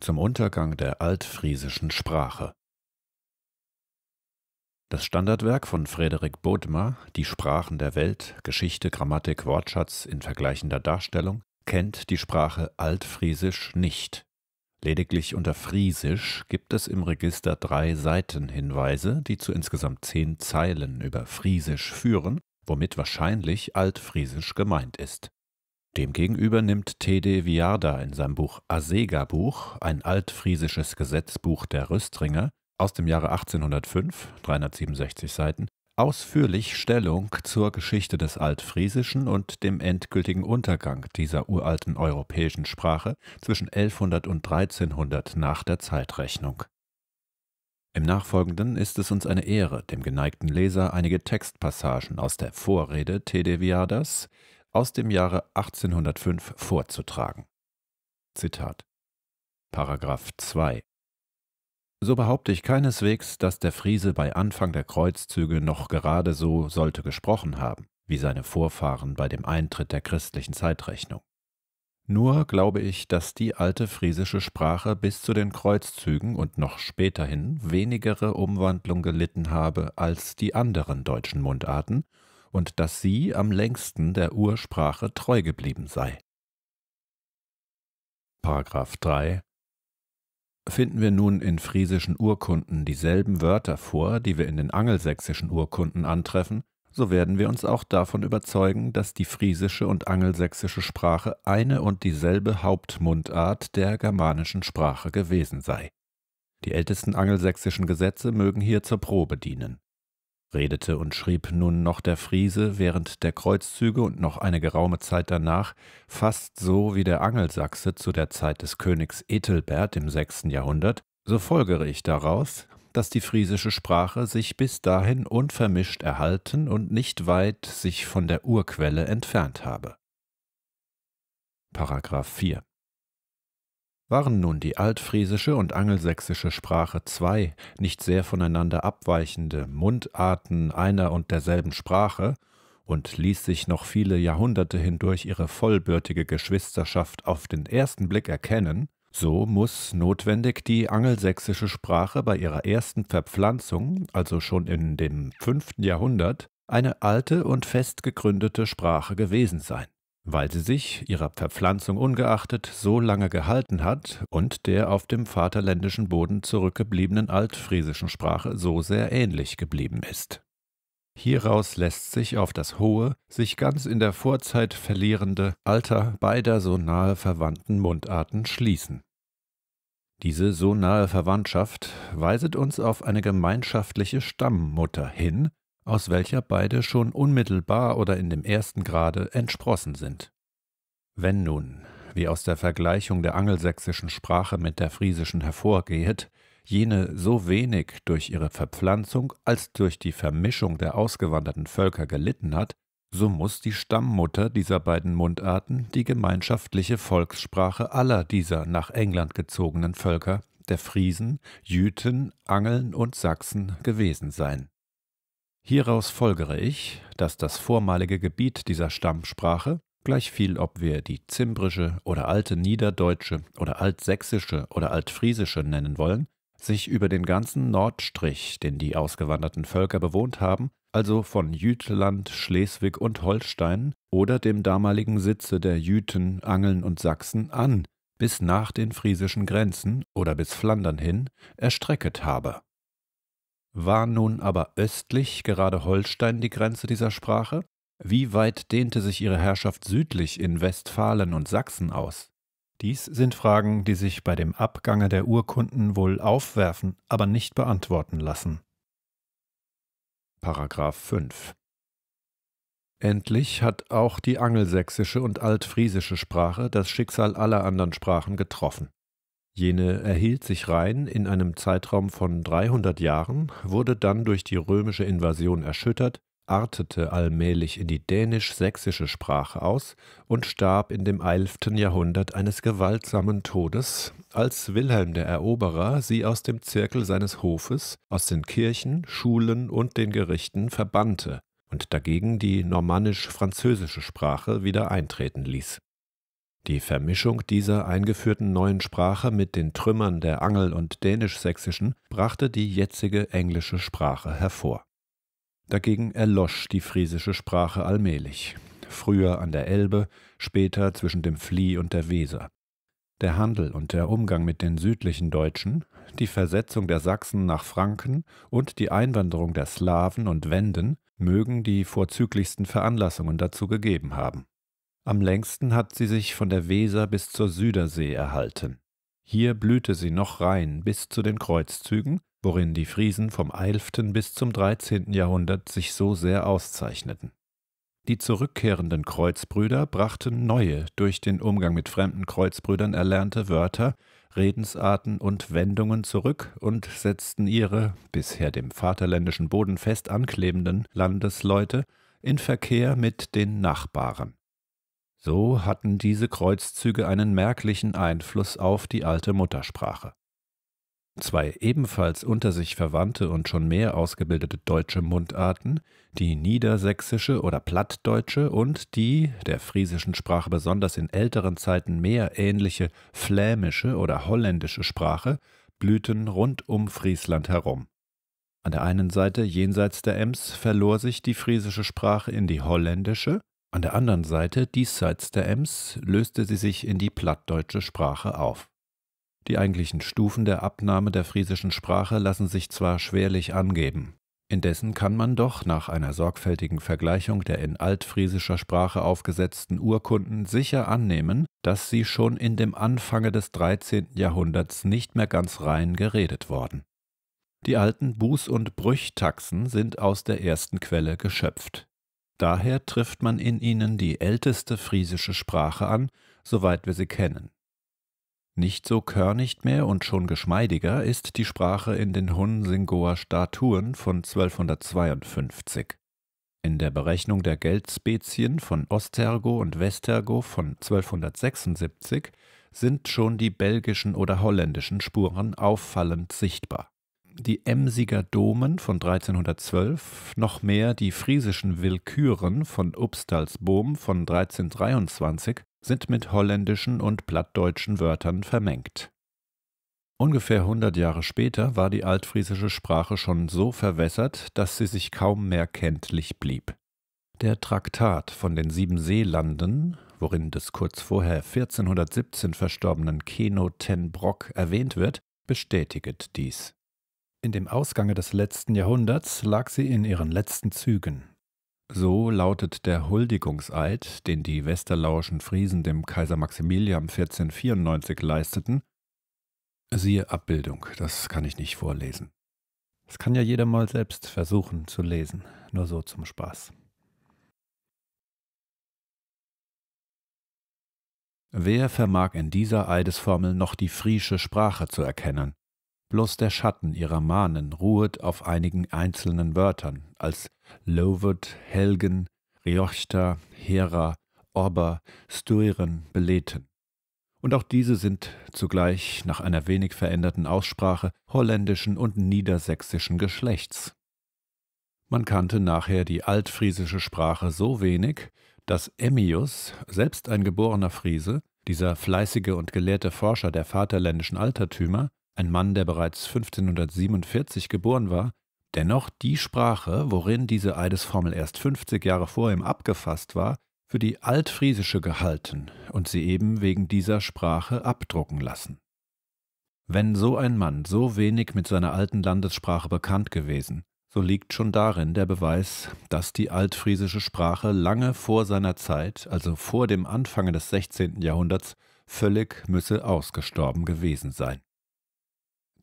zum Untergang der altfriesischen Sprache. Das Standardwerk von Frederik Bodmer, Die Sprachen der Welt, Geschichte, Grammatik, Wortschatz in vergleichender Darstellung, kennt die Sprache Altfriesisch nicht. Lediglich unter Friesisch gibt es im Register drei Seitenhinweise, die zu insgesamt zehn Zeilen über Friesisch führen, womit wahrscheinlich Altfriesisch gemeint ist. Demgegenüber nimmt T.D. Viarda in seinem Buch Asega-Buch, ein altfriesisches Gesetzbuch der Rüstringer aus dem Jahre 1805, 367 Seiten, ausführlich Stellung zur Geschichte des Altfriesischen und dem endgültigen Untergang dieser uralten europäischen Sprache zwischen 1100 und 1300 nach der Zeitrechnung. Im Nachfolgenden ist es uns eine Ehre, dem geneigten Leser einige Textpassagen aus der Vorrede T.D. Tedeviadas, aus dem Jahre 1805 vorzutragen. Zitat. Paragraph 2. So behaupte ich keineswegs, dass der Friese bei Anfang der Kreuzzüge noch gerade so sollte gesprochen haben, wie seine Vorfahren bei dem Eintritt der christlichen Zeitrechnung. Nur glaube ich, dass die alte friesische Sprache bis zu den Kreuzzügen und noch späterhin wenigere Umwandlung gelitten habe als die anderen deutschen Mundarten und dass sie am längsten der Ursprache treu geblieben sei. 3 finden wir nun in friesischen Urkunden dieselben Wörter vor, die wir in den angelsächsischen Urkunden antreffen, so werden wir uns auch davon überzeugen, dass die friesische und angelsächsische Sprache eine und dieselbe Hauptmundart der germanischen Sprache gewesen sei. Die ältesten angelsächsischen Gesetze mögen hier zur Probe dienen redete und schrieb nun noch der Friese während der Kreuzzüge und noch eine geraume Zeit danach, fast so wie der Angelsachse zu der Zeit des Königs Ethelbert im sechsten Jahrhundert, so folgere ich daraus, dass die friesische Sprache sich bis dahin unvermischt erhalten und nicht weit sich von der Urquelle entfernt habe. Paragraph 4 waren nun die altfriesische und angelsächsische Sprache zwei nicht sehr voneinander abweichende Mundarten einer und derselben Sprache und ließ sich noch viele Jahrhunderte hindurch ihre vollbürtige Geschwisterschaft auf den ersten Blick erkennen, so muß notwendig die angelsächsische Sprache bei ihrer ersten Verpflanzung, also schon in dem fünften Jahrhundert, eine alte und fest gegründete Sprache gewesen sein weil sie sich, ihrer Verpflanzung ungeachtet, so lange gehalten hat und der auf dem vaterländischen Boden zurückgebliebenen altfriesischen Sprache so sehr ähnlich geblieben ist. Hieraus lässt sich auf das hohe, sich ganz in der Vorzeit verlierende Alter beider so nahe verwandten Mundarten schließen. Diese so nahe Verwandtschaft weiset uns auf eine gemeinschaftliche Stammmutter hin, aus welcher beide schon unmittelbar oder in dem ersten Grade entsprossen sind. Wenn nun, wie aus der Vergleichung der angelsächsischen Sprache mit der friesischen hervorgehet, jene so wenig durch ihre Verpflanzung als durch die Vermischung der ausgewanderten Völker gelitten hat, so muss die Stammmutter dieser beiden Mundarten die gemeinschaftliche Volkssprache aller dieser nach England gezogenen Völker, der Friesen, Jüten, Angeln und Sachsen, gewesen sein. Hieraus folgere ich, dass das vormalige Gebiet dieser Stammsprache, gleichviel ob wir die zimbrische oder alte niederdeutsche oder altsächsische oder altfriesische nennen wollen, sich über den ganzen Nordstrich, den die ausgewanderten Völker bewohnt haben, also von Jütland, Schleswig und Holstein oder dem damaligen Sitze der Jüten, Angeln und Sachsen an, bis nach den friesischen Grenzen oder bis Flandern hin, erstrecket habe. War nun aber östlich gerade Holstein die Grenze dieser Sprache? Wie weit dehnte sich ihre Herrschaft südlich in Westfalen und Sachsen aus? Dies sind Fragen, die sich bei dem Abgange der Urkunden wohl aufwerfen, aber nicht beantworten lassen. Paragraph 5 Endlich hat auch die angelsächsische und altfriesische Sprache das Schicksal aller anderen Sprachen getroffen. Jene erhielt sich rein in einem Zeitraum von 300 Jahren, wurde dann durch die römische Invasion erschüttert, artete allmählich in die dänisch-sächsische Sprache aus und starb in dem 11. Jahrhundert eines gewaltsamen Todes, als Wilhelm der Eroberer sie aus dem Zirkel seines Hofes, aus den Kirchen, Schulen und den Gerichten verbannte und dagegen die normannisch-französische Sprache wieder eintreten ließ die Vermischung dieser eingeführten neuen Sprache mit den Trümmern der Angel- und Dänisch-Sächsischen brachte die jetzige englische Sprache hervor. Dagegen erlosch die friesische Sprache allmählich, früher an der Elbe, später zwischen dem Flieh und der Weser. Der Handel und der Umgang mit den südlichen Deutschen, die Versetzung der Sachsen nach Franken und die Einwanderung der Slawen und Wenden mögen die vorzüglichsten Veranlassungen dazu gegeben haben. Am längsten hat sie sich von der Weser bis zur Südersee erhalten. Hier blühte sie noch rein bis zu den Kreuzzügen, worin die Friesen vom 11. bis zum 13. Jahrhundert sich so sehr auszeichneten. Die zurückkehrenden Kreuzbrüder brachten neue, durch den Umgang mit fremden Kreuzbrüdern erlernte Wörter, Redensarten und Wendungen zurück und setzten ihre, bisher dem vaterländischen Boden fest anklebenden Landesleute in Verkehr mit den Nachbarn. So hatten diese Kreuzzüge einen merklichen Einfluss auf die alte Muttersprache. Zwei ebenfalls unter sich verwandte und schon mehr ausgebildete deutsche Mundarten, die niedersächsische oder plattdeutsche und die, der friesischen Sprache besonders in älteren Zeiten mehr ähnliche flämische oder holländische Sprache, blühten rund um Friesland herum. An der einen Seite jenseits der Ems verlor sich die friesische Sprache in die holländische, an der anderen Seite, diesseits der Ems, löste sie sich in die plattdeutsche Sprache auf. Die eigentlichen Stufen der Abnahme der friesischen Sprache lassen sich zwar schwerlich angeben, indessen kann man doch nach einer sorgfältigen Vergleichung der in altfriesischer Sprache aufgesetzten Urkunden sicher annehmen, dass sie schon in dem Anfange des 13. Jahrhunderts nicht mehr ganz rein geredet worden. Die alten Buß- und Brüchtaxen sind aus der ersten Quelle geschöpft. Daher trifft man in ihnen die älteste friesische Sprache an, soweit wir sie kennen. Nicht so körnig mehr und schon geschmeidiger ist die Sprache in den Hunsingoer Statuen von 1252. In der Berechnung der Geldspezien von Ostergo und Westergo von 1276 sind schon die belgischen oder holländischen Spuren auffallend sichtbar die Emsiger Domen von 1312, noch mehr die friesischen Willküren von Upstalsboom von 1323 sind mit holländischen und plattdeutschen Wörtern vermengt. Ungefähr 100 Jahre später war die altfriesische Sprache schon so verwässert, dass sie sich kaum mehr kenntlich blieb. Der Traktat von den Sieben Seelanden, worin des kurz vorher 1417 verstorbenen Keno ten Brock erwähnt wird, bestätigt dies. In dem Ausgange des letzten Jahrhunderts lag sie in ihren letzten Zügen. So lautet der Huldigungseid, den die Westerlauschen Friesen dem Kaiser Maximilian 1494 leisteten. Siehe Abbildung, das kann ich nicht vorlesen. Das kann ja jeder mal selbst versuchen zu lesen, nur so zum Spaß. Wer vermag in dieser Eidesformel noch die friesche Sprache zu erkennen? Bloß der Schatten ihrer Mahnen ruhet auf einigen einzelnen Wörtern, als Lovet, Helgen, Riochta, Hera, Ober, Stuiren, Beleten. Und auch diese sind zugleich nach einer wenig veränderten Aussprache holländischen und niedersächsischen Geschlechts. Man kannte nachher die altfriesische Sprache so wenig, dass Emmius, selbst ein geborener Friese, dieser fleißige und gelehrte Forscher der vaterländischen Altertümer, ein Mann, der bereits 1547 geboren war, dennoch die Sprache, worin diese Eidesformel erst 50 Jahre vor ihm abgefasst war, für die altfriesische gehalten und sie eben wegen dieser Sprache abdrucken lassen. Wenn so ein Mann so wenig mit seiner alten Landessprache bekannt gewesen, so liegt schon darin der Beweis, dass die altfriesische Sprache lange vor seiner Zeit, also vor dem Anfange des 16. Jahrhunderts, völlig müsse ausgestorben gewesen sein.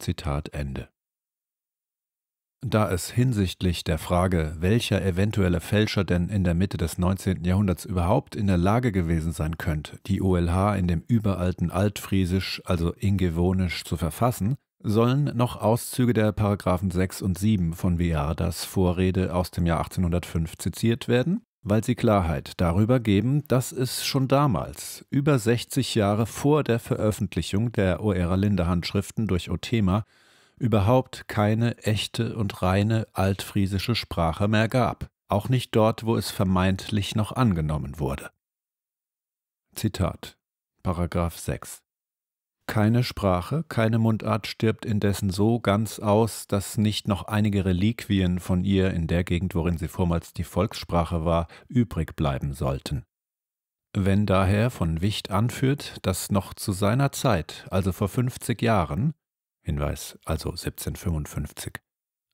Zitat Ende. Da es hinsichtlich der Frage, welcher eventuelle Fälscher denn in der Mitte des 19. Jahrhunderts überhaupt in der Lage gewesen sein könnte, die OLH in dem überalten Altfriesisch, also Ingevonisch, zu verfassen, sollen noch Auszüge der Paragraphen 6 und 7 von Viardas Vorrede aus dem Jahr 1805 zitiert werden, weil sie Klarheit darüber geben, dass es schon damals, über 60 Jahre vor der Veröffentlichung der Oera-Linde-Handschriften durch Othema, überhaupt keine echte und reine altfriesische Sprache mehr gab, auch nicht dort, wo es vermeintlich noch angenommen wurde. Zitat Paragraph 6 keine Sprache, keine Mundart stirbt indessen so ganz aus, dass nicht noch einige Reliquien von ihr in der Gegend, worin sie vormals die Volkssprache war, übrig bleiben sollten. Wenn daher von Wicht anführt, dass noch zu seiner Zeit, also vor 50 Jahren, Hinweis also 1755,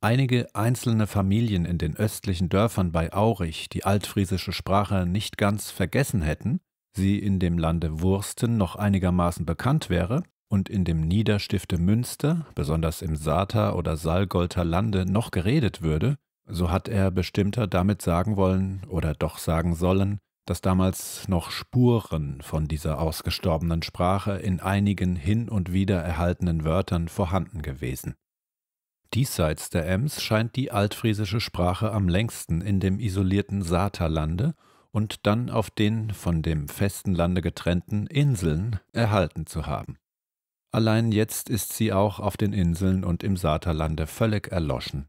einige einzelne Familien in den östlichen Dörfern bei Aurich die altfriesische Sprache nicht ganz vergessen hätten, sie in dem Lande Wursten noch einigermaßen bekannt wäre und in dem Niederstifte Münster, besonders im Sater oder Salgolter Lande, noch geredet würde, so hat er bestimmter damit sagen wollen oder doch sagen sollen, dass damals noch Spuren von dieser ausgestorbenen Sprache in einigen hin und wieder erhaltenen Wörtern vorhanden gewesen. Diesseits der Ems scheint die altfriesische Sprache am längsten in dem isolierten Saterlande und dann auf den von dem festen Lande getrennten Inseln erhalten zu haben. Allein jetzt ist sie auch auf den Inseln und im Saterlande völlig erloschen.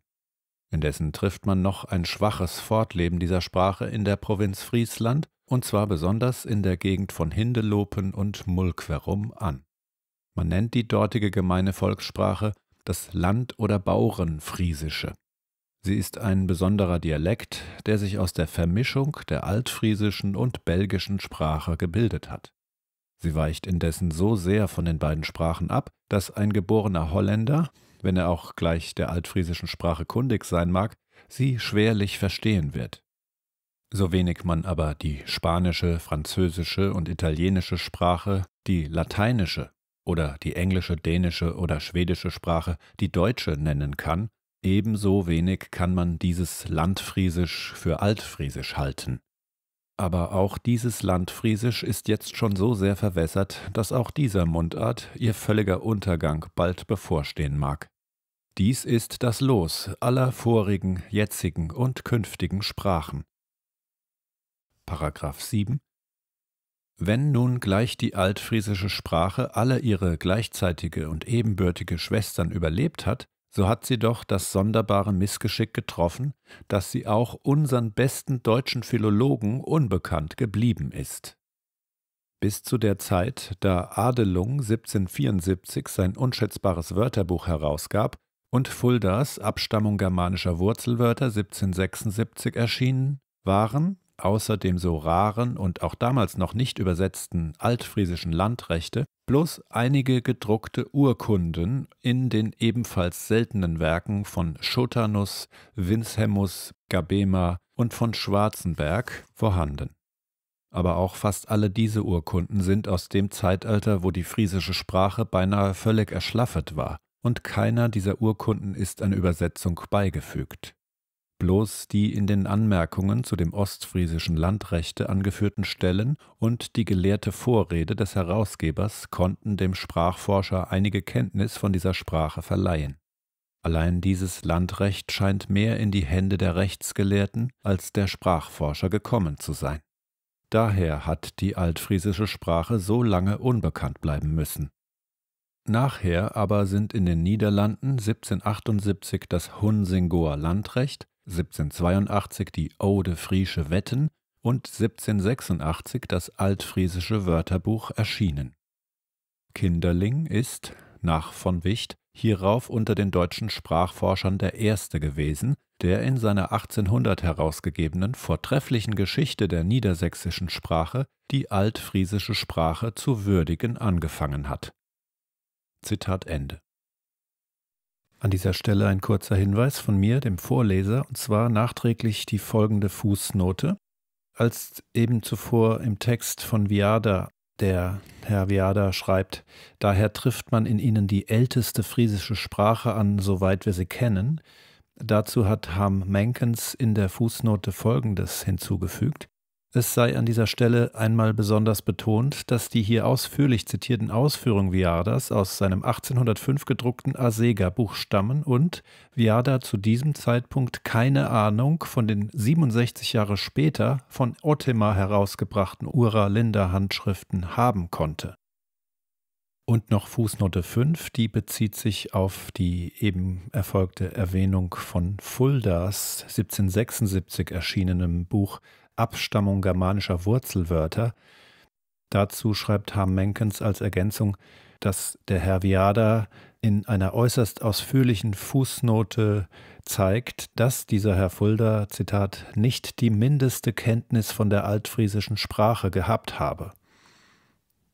Indessen trifft man noch ein schwaches Fortleben dieser Sprache in der Provinz Friesland, und zwar besonders in der Gegend von Hindelopen und Mulquerum an. Man nennt die dortige gemeine Volkssprache das Land- oder Bauernfriesische. Sie ist ein besonderer Dialekt, der sich aus der Vermischung der altfriesischen und belgischen Sprache gebildet hat. Sie weicht indessen so sehr von den beiden Sprachen ab, dass ein geborener Holländer, wenn er auch gleich der altfriesischen Sprache kundig sein mag, sie schwerlich verstehen wird. So wenig man aber die spanische, französische und italienische Sprache, die lateinische oder die englische, dänische oder schwedische Sprache, die deutsche nennen kann, Ebenso wenig kann man dieses Landfriesisch für Altfriesisch halten. Aber auch dieses Landfriesisch ist jetzt schon so sehr verwässert, dass auch dieser Mundart ihr völliger Untergang bald bevorstehen mag. Dies ist das Los aller vorigen, jetzigen und künftigen Sprachen. Paragraph 7 Wenn nun gleich die altfriesische Sprache alle ihre gleichzeitige und ebenbürtige Schwestern überlebt hat, so hat sie doch das sonderbare Missgeschick getroffen, dass sie auch unseren besten deutschen Philologen unbekannt geblieben ist. Bis zu der Zeit, da Adelung 1774 sein unschätzbares Wörterbuch herausgab und Fuldas Abstammung germanischer Wurzelwörter 1776 erschienen, waren, außer dem so raren und auch damals noch nicht übersetzten altfriesischen Landrechte, plus einige gedruckte Urkunden in den ebenfalls seltenen Werken von Schotanus, Winzhemus, Gabema und von Schwarzenberg vorhanden. Aber auch fast alle diese Urkunden sind aus dem Zeitalter, wo die friesische Sprache beinahe völlig erschlaffet war, und keiner dieser Urkunden ist an Übersetzung beigefügt bloß die in den Anmerkungen zu dem ostfriesischen Landrechte angeführten Stellen und die gelehrte Vorrede des Herausgebers konnten dem Sprachforscher einige Kenntnis von dieser Sprache verleihen. Allein dieses Landrecht scheint mehr in die Hände der Rechtsgelehrten als der Sprachforscher gekommen zu sein. Daher hat die altfriesische Sprache so lange unbekannt bleiben müssen. Nachher aber sind in den Niederlanden 1778 das Hunsingoer Landrecht, 1782 die Ode Friesche Wetten und 1786 das Altfriesische Wörterbuch erschienen. Kinderling ist, nach von Wicht, hierauf unter den deutschen Sprachforschern der erste gewesen, der in seiner 1800 herausgegebenen vortrefflichen Geschichte der niedersächsischen Sprache die altfriesische Sprache zu würdigen angefangen hat. Zitat Ende. An dieser Stelle ein kurzer Hinweis von mir, dem Vorleser, und zwar nachträglich die folgende Fußnote. Als eben zuvor im Text von Viada der Herr Viada schreibt, daher trifft man in ihnen die älteste friesische Sprache an, soweit wir sie kennen. Dazu hat Ham Menkens in der Fußnote Folgendes hinzugefügt. Es sei an dieser Stelle einmal besonders betont, dass die hier ausführlich zitierten Ausführungen Viardas aus seinem 1805 gedruckten Asega-Buch stammen und Viarda zu diesem Zeitpunkt keine Ahnung von den 67 Jahre später von Ottema herausgebrachten Ura-Linda-Handschriften haben konnte. Und noch Fußnote 5, die bezieht sich auf die eben erfolgte Erwähnung von Fuldas 1776 erschienenem Buch Abstammung germanischer Wurzelwörter. Dazu schreibt H. Menkens als Ergänzung, dass der Herr Herviada in einer äußerst ausführlichen Fußnote zeigt, dass dieser Herr Fulda, Zitat, nicht die mindeste Kenntnis von der altfriesischen Sprache gehabt habe.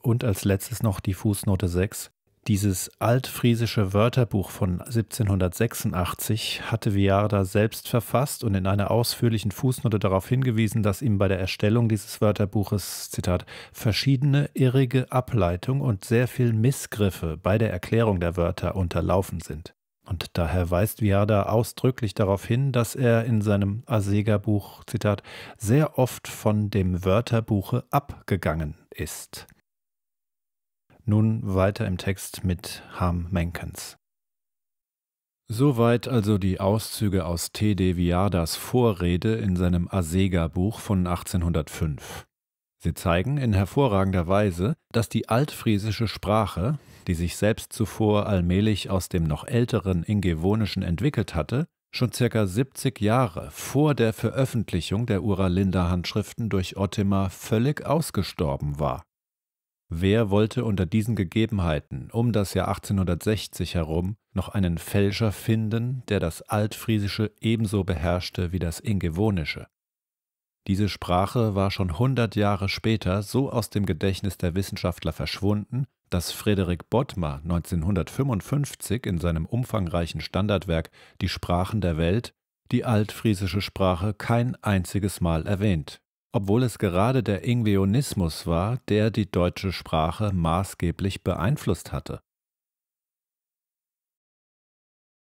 Und als letztes noch die Fußnote 6, dieses altfriesische Wörterbuch von 1786 hatte Viarda selbst verfasst und in einer ausführlichen Fußnote darauf hingewiesen, dass ihm bei der Erstellung dieses Wörterbuches, Zitat, verschiedene irrige Ableitungen und sehr viel Missgriffe bei der Erklärung der Wörter unterlaufen sind. Und daher weist Viarda ausdrücklich darauf hin, dass er in seinem Asega-Buch, Zitat, sehr oft von dem Wörterbuche abgegangen ist. Nun weiter im Text mit Harm Menkens. Soweit also die Auszüge aus T. de Viardas Vorrede in seinem Asega-Buch von 1805. Sie zeigen in hervorragender Weise, dass die altfriesische Sprache, die sich selbst zuvor allmählich aus dem noch älteren Ingevonischen entwickelt hatte, schon circa 70 Jahre vor der Veröffentlichung der Uralinda-Handschriften durch Ottima völlig ausgestorben war. Wer wollte unter diesen Gegebenheiten um das Jahr 1860 herum noch einen Fälscher finden, der das Altfriesische ebenso beherrschte wie das Ingewohnische? Diese Sprache war schon hundert Jahre später so aus dem Gedächtnis der Wissenschaftler verschwunden, dass Frederik Bottmer 1955 in seinem umfangreichen Standardwerk Die Sprachen der Welt die altfriesische Sprache kein einziges Mal erwähnt obwohl es gerade der Ingveonismus war, der die deutsche Sprache maßgeblich beeinflusst hatte.